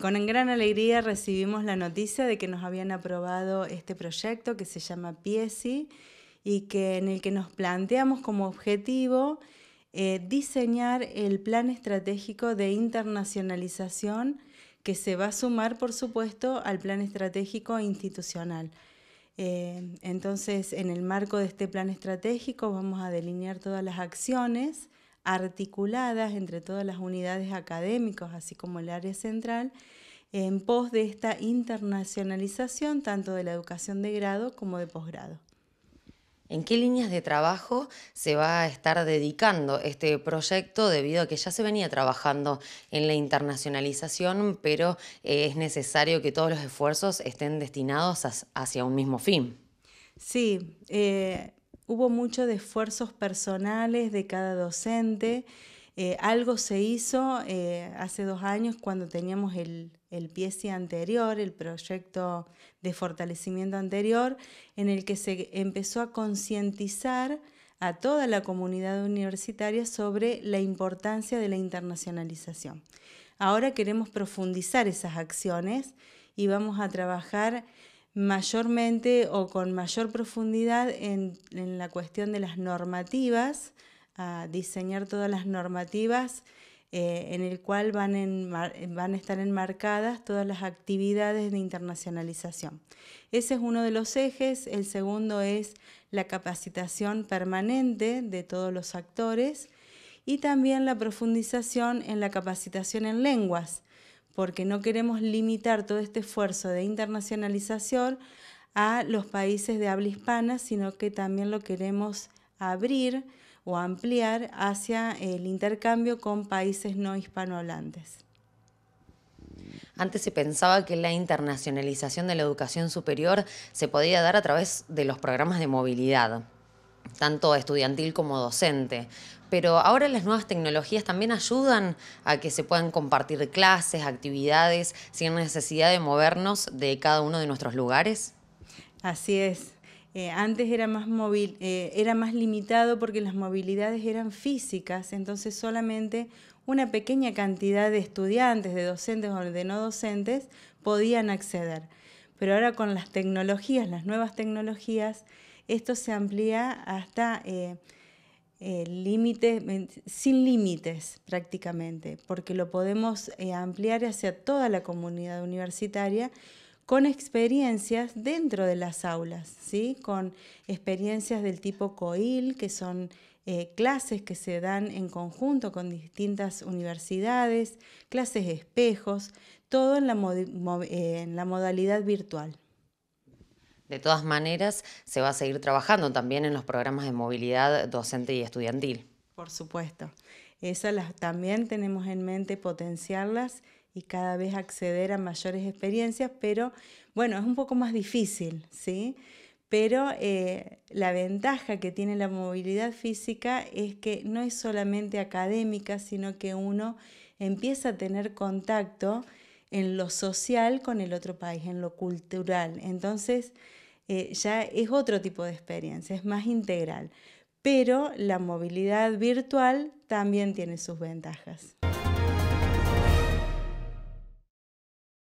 Con gran alegría recibimos la noticia de que nos habían aprobado este proyecto que se llama Piesi y que en el que nos planteamos como objetivo eh, diseñar el plan estratégico de internacionalización que se va a sumar, por supuesto, al plan estratégico institucional. Eh, entonces, en el marco de este plan estratégico vamos a delinear todas las acciones articuladas entre todas las unidades académicas, así como el área central, en pos de esta internacionalización tanto de la educación de grado como de posgrado. ¿En qué líneas de trabajo se va a estar dedicando este proyecto debido a que ya se venía trabajando en la internacionalización, pero eh, es necesario que todos los esfuerzos estén destinados hacia un mismo fin? Sí, eh, hubo muchos esfuerzos personales de cada docente. Eh, algo se hizo eh, hace dos años cuando teníamos el, el anterior, el proyecto de fortalecimiento anterior, en el que se empezó a concientizar a toda la comunidad universitaria sobre la importancia de la internacionalización. Ahora queremos profundizar esas acciones y vamos a trabajar mayormente o con mayor profundidad en, la cuestión de las normativas, a diseñar todas las normativas eh, en el cual van, van a estar enmarcadas todas las actividades de internacionalización. Ese es uno de los ejes. El segundo es la capacitación permanente de todos los actores y también la profundización en la capacitación en lenguas porque no queremos limitar todo este esfuerzo de internacionalización a los países de habla hispana, sino que también lo queremos abrir o ampliar hacia el intercambio con países no hispanohablantes. Antes se pensaba que la internacionalización de la educación superior se podía dar a través de los programas de movilidad tanto estudiantil como docente. Pero ahora las nuevas tecnologías también ayudan a que se puedan compartir clases, actividades, sin necesidad de movernos de cada uno de nuestros lugares. Así es. Eh, antes era más, móvil, eh, era más limitado porque las movilidades eran físicas, entonces solamente una pequeña cantidad de estudiantes, de docentes o de no docentes podían acceder. Pero ahora con las tecnologías, las nuevas tecnologías, esto se amplía hasta eh, eh, límites, sin límites prácticamente, porque lo podemos eh, ampliar hacia toda la comunidad universitaria con experiencias dentro de las aulas, ¿sí? con experiencias del tipo COIL, que son clases que se dan en conjunto con distintas universidades, clases espejos, todo en la modalidad virtual. De todas maneras, se va a seguir trabajando también en los programas de movilidad docente y estudiantil. Por supuesto. Esas las también tenemos en mente potenciarlas y cada vez acceder a mayores experiencias, pero bueno, es un poco más difícil, ¿sí? Pero eh, la ventaja que tiene la movilidad física es que no es solamente académica, sino que uno empieza a tener contacto en lo social con el otro país, en lo cultural. Entonces, eh, ya es otro tipo de experiencia, es más integral. Pero la movilidad virtual también tiene sus ventajas.